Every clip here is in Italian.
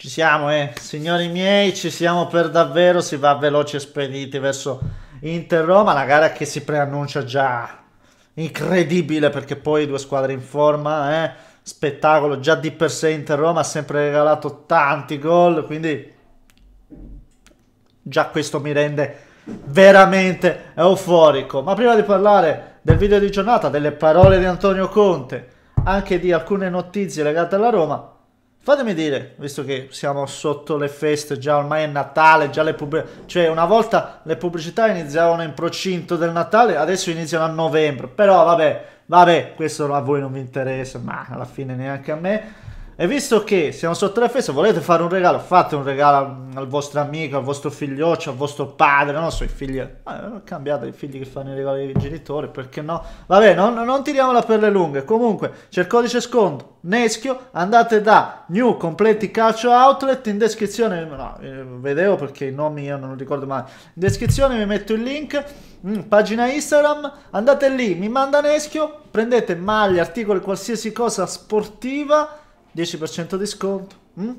Ci siamo, eh. Signori miei, ci siamo per davvero. Si va veloci e spediti verso Inter-Roma. La gara che si preannuncia già incredibile perché poi due squadre in forma, eh. Spettacolo già di per sé Inter-Roma ha sempre regalato tanti gol, quindi già questo mi rende veramente euforico. Ma prima di parlare del video di giornata, delle parole di Antonio Conte, anche di alcune notizie legate alla Roma, Fatemi dire, visto che siamo sotto le feste, già ormai è Natale, già le pubblicità... Cioè, una volta le pubblicità iniziavano in procinto del Natale, adesso iniziano a novembre. Però, vabbè, vabbè, questo a voi non vi interessa, ma alla fine neanche a me. E visto che siamo sotto la festa, volete fare un regalo, fate un regalo al vostro amico, al vostro figlioccio, al vostro padre, non so, i figli... Eh, cambiate i figli che fanno i regali ai genitori, perché no? Vabbè, non, non tiriamola per le lunghe. Comunque, c'è il codice sconto, Neschio, andate da New Completi Calcio Outlet, in descrizione, no, eh, vedevo perché i nomi io non ricordo mai, in descrizione vi metto il link, mm, pagina Instagram, andate lì, mi manda Neschio, prendete maglie, articoli, qualsiasi cosa sportiva 10% di sconto. Mm?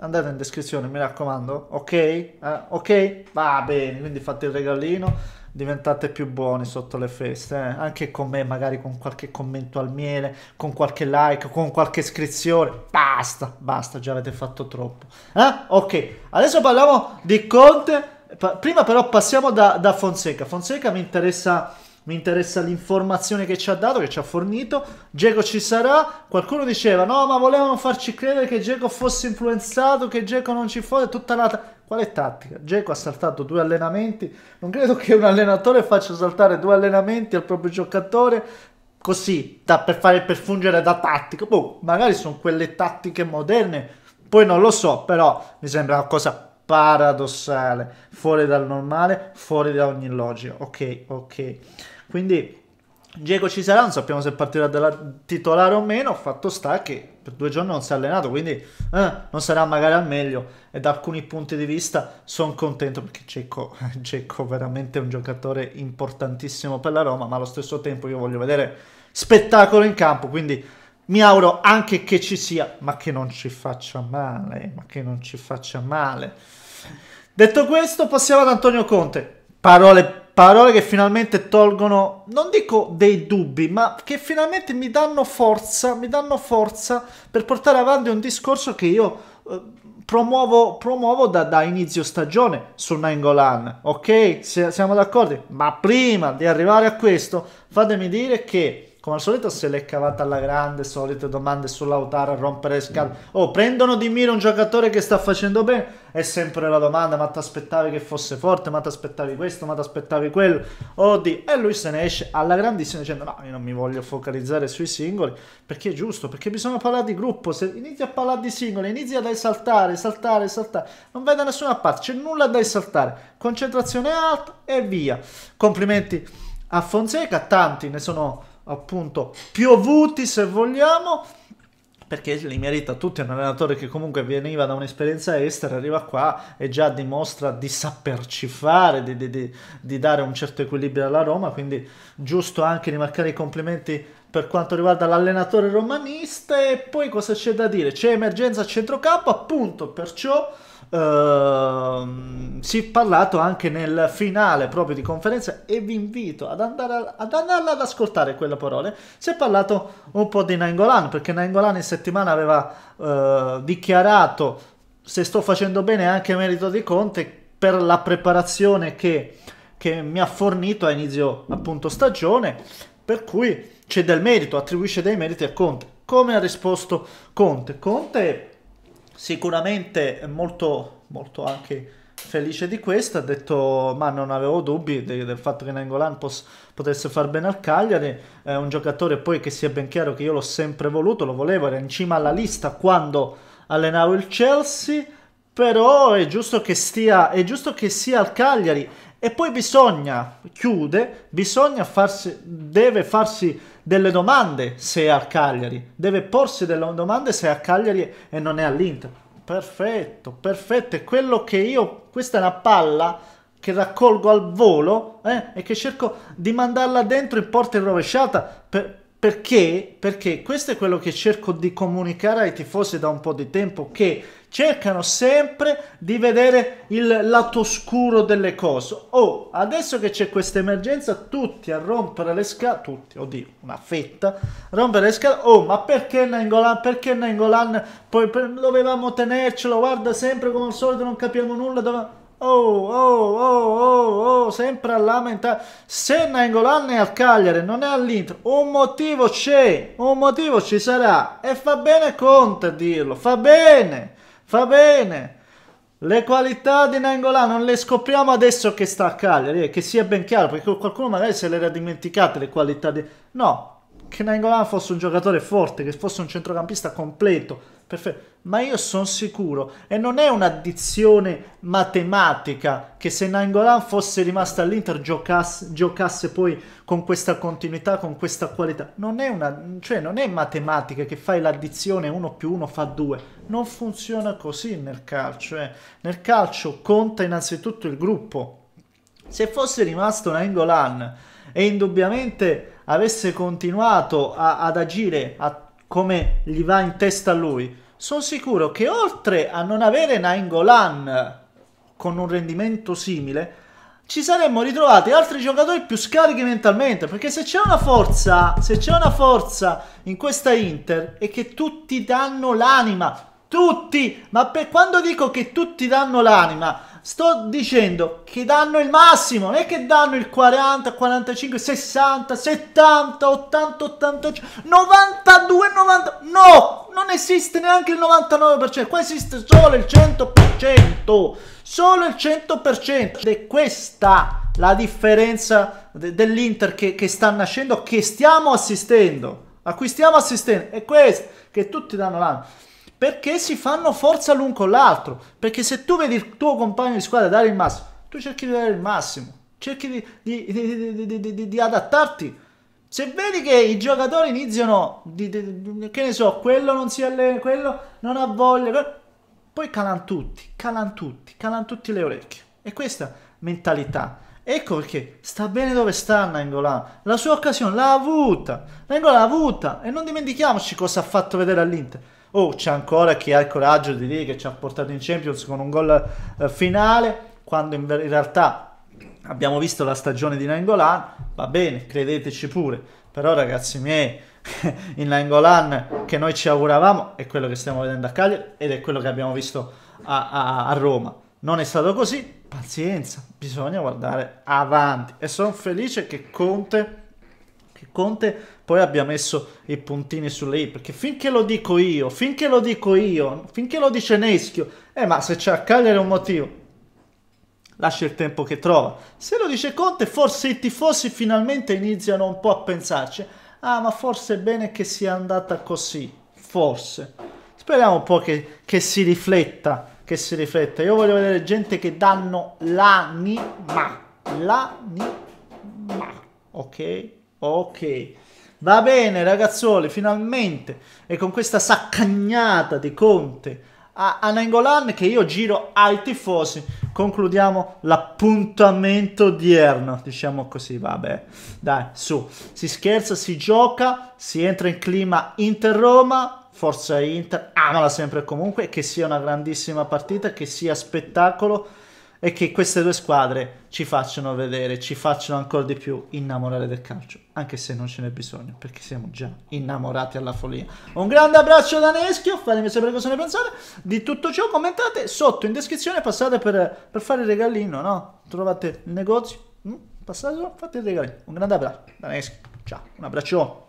Andate in descrizione, mi raccomando. Ok? Eh, ok? Va bene, quindi fate il regalino, diventate più buoni sotto le feste. Eh? Anche con me, magari con qualche commento al miele, con qualche like, con qualche iscrizione. Basta, basta, già avete fatto troppo. Eh? Ok, adesso parliamo di Conte. Prima però passiamo da, da Fonseca. Fonseca mi interessa mi interessa l'informazione che ci ha dato, che ci ha fornito. Geco ci sarà. Qualcuno diceva: No, ma volevano farci credere che Geco fosse influenzato, che Geco non ci fosse. Tutta la. Ta- Quale tattica? Geco ha saltato due allenamenti. Non credo che un allenatore faccia saltare due allenamenti al proprio giocatore così da, per, fare, per fungere da tattica. Boh, magari sono quelle tattiche moderne. Poi non lo so, però mi sembra una cosa paradossale, fuori dal normale, fuori da ogni logica. Ok, ok. Quindi Diego ci sarà, non sappiamo se partirà dalla titolare o meno, fatto sta che per due giorni non si è allenato, quindi eh, non sarà magari al meglio e da alcuni punti di vista sono contento perché Cecco, è veramente un giocatore importantissimo per la Roma, ma allo stesso tempo io voglio vedere spettacolo in campo, quindi mi auguro anche che ci sia, ma che non ci faccia male, ma che non ci faccia male. Detto questo, passiamo ad Antonio Conte. Parole Parole che finalmente tolgono, non dico dei dubbi, ma che finalmente mi danno forza, mi danno forza per portare avanti un discorso che io eh, promuovo, promuovo da, da, inizio stagione su Nangolan. Ok? Se, siamo d'accordo? Ma prima di arrivare a questo, fatemi dire che come al solito se l'è cavata alla grande, solite domande sull'autare a rompere le scale. Oh, prendono di mira un giocatore che sta facendo bene? È sempre la domanda, ma ti aspettavi che fosse forte, ma ti aspettavi questo, ma ti aspettavi quello? Oddio, e lui se ne esce alla grandissima dicendo no, io non mi voglio focalizzare sui singoli, perché è giusto, perché bisogna parlare di gruppo, se inizi a parlare di singoli, inizi ad esaltare, saltare, saltare, non vai da nessuna parte, c'è nulla da esaltare, concentrazione alta e via. Complimenti a Fonseca, tanti ne sono appunto piovuti se vogliamo perché li merita tutti, è un allenatore che comunque veniva da un'esperienza estera, arriva qua e già dimostra di saperci fare, di, di, di, di dare un certo equilibrio alla Roma, quindi giusto anche rimarcare i complimenti per quanto riguarda l'allenatore romanista e poi cosa c'è da dire? C'è emergenza a centrocampo, appunto, perciò... Ehm si è parlato anche nel finale proprio di conferenza e vi invito ad andare, a, ad andare ad ascoltare quelle parole. Si è parlato un po' di Nangolan perché Nangolan in settimana aveva eh, dichiarato se sto facendo bene anche merito di Conte per la preparazione che, che mi ha fornito a inizio appunto stagione per cui c'è del merito, attribuisce dei meriti a Conte. Come ha risposto Conte? Conte sicuramente molto, molto anche felice di questo, ha detto ma non avevo dubbi de del fatto che Nangolan potesse far bene al Cagliari, è un giocatore poi che sia ben chiaro che io l'ho sempre voluto, lo volevo, era in cima alla lista quando allenavo il Chelsea, però è giusto che, stia, è giusto che sia al Cagliari e poi bisogna, chiude, bisogna farsi, deve farsi delle domande se è al Cagliari, deve porsi delle domande se è al Cagliari e non è all'Inter. Perfetto, perfetto. È quello che io... Questa è una palla che raccolgo al volo eh, e che cerco di mandarla dentro in porta in rovesciata per, perché? Perché questo è quello che cerco di comunicare ai tifosi da un po' di tempo, che cercano sempre di vedere il lato scuro delle cose. Oh, adesso che c'è questa emergenza, tutti a rompere le scale, tutti, oddio, una fetta, rompere le scale, oh, ma perché Nangolan, perché Nangolan, poi per, dovevamo tenercelo, guarda sempre come al solito, non capiamo nulla, dove... Oh, oh, oh, oh, oh, sempre a lamentare. Se in è al Cagliari, non è all'Inter. Un motivo c'è, un motivo ci sarà. E fa bene Conte a dirlo, fa bene, fa bene. Le qualità di Nangola non le scopriamo adesso che sta a Cagliari, eh, che sia ben chiaro, perché qualcuno magari se le era dimenticate le qualità di... No, che Nangolan fosse un giocatore forte, che fosse un centrocampista completo, perfetto. Ma io sono sicuro, e non è un'addizione matematica, che se Nangolan fosse rimasto all'Inter giocasse, giocasse, poi con questa continuità, con questa qualità. Non è, una, cioè non è matematica che fai l'addizione 1 più 1 fa 2. Non funziona così nel calcio. Eh. Nel calcio conta innanzitutto il gruppo. Se fosse rimasto Nangolan e indubbiamente avesse continuato a, ad agire a, come gli va in testa a lui, sono sicuro che oltre a non avere Nainggolan con un rendimento simile, ci saremmo ritrovati altri giocatori più scarichi mentalmente. Perché se c'è una forza, se c'è una forza in questa Inter è che tutti danno l'anima. Tutti! Ma per quando dico che tutti danno l'anima, sto dicendo che danno il massimo, non è che danno il 40, 45, 60, 70, 80, 85, 92, 90, no! Non esiste neanche il 99%, qua esiste solo il 100%, solo il 100%. è questa la differenza de dell'Inter che, che sta nascendo, che stiamo assistendo, a cui stiamo assistendo, è questo, che tutti danno l'anima perché si fanno forza l'un con l'altro. Perché se tu vedi il tuo compagno di squadra dare il massimo, tu cerchi di dare il massimo, cerchi di, di, di, di adattarti. Se vedi che i giocatori iniziano, che ne so, quello non si allena, quello non ha voglia, quello... poi calano tutti, calano tutti, calano tutti le orecchie. E questa mentalità. Ecco perché sta bene dove sta Nangolan. La sua occasione l'ha avuta. Nangolan l'ha avuta. E non dimentichiamoci cosa ha fatto vedere all'Inter Oh, c'è ancora chi ha il coraggio di dire che ci ha portato in Champions con un gol eh, finale, quando in, in, realtà abbiamo visto la stagione di Nangolan. Va bene, credeteci pure. Però, ragazzi miei, il Nangolan che noi ci auguravamo è quello che stiamo vedendo a Cagliari ed è quello che abbiamo visto a, a, a Roma. Non è stato così, pazienza, bisogna guardare avanti. E sono felice che Conte che Conte poi abbia messo i puntini sulle i, perché finché lo dico io, finché lo dico io, finché lo dice Neschio, eh ma se c'è a Cagliari un motivo, lascia il tempo che trova. Se lo dice Conte, forse i tifosi finalmente iniziano un po' a pensarci, ah ma forse è bene che sia andata così, forse. Speriamo un po' che, che si rifletta, che si rifletta. Io voglio vedere gente che danno l'anima, l'anima, ok? Ok. Va bene ragazzuoli, finalmente. E con questa saccagnata di Conte a Anangolan che io giro ai tifosi, concludiamo l'appuntamento odierno, diciamo così, vabbè. Dai, su. Si scherza, si gioca, si entra in clima Inter-Roma, forza Inter, amala sempre e comunque, che sia una grandissima partita, che sia spettacolo e che queste due squadre ci facciano vedere, ci facciano ancora di più innamorare del calcio, anche se non ce n'è bisogno, perché siamo già innamorati alla follia. Un grande abbraccio da Neschio, fatemi sapere cosa ne pensate di tutto ciò, commentate sotto in descrizione, passate per, per fare il regalino, no? Trovate il negozio, mm, passate, fate il regalino. Un grande abbraccio da Neschio, ciao, un abbraccio.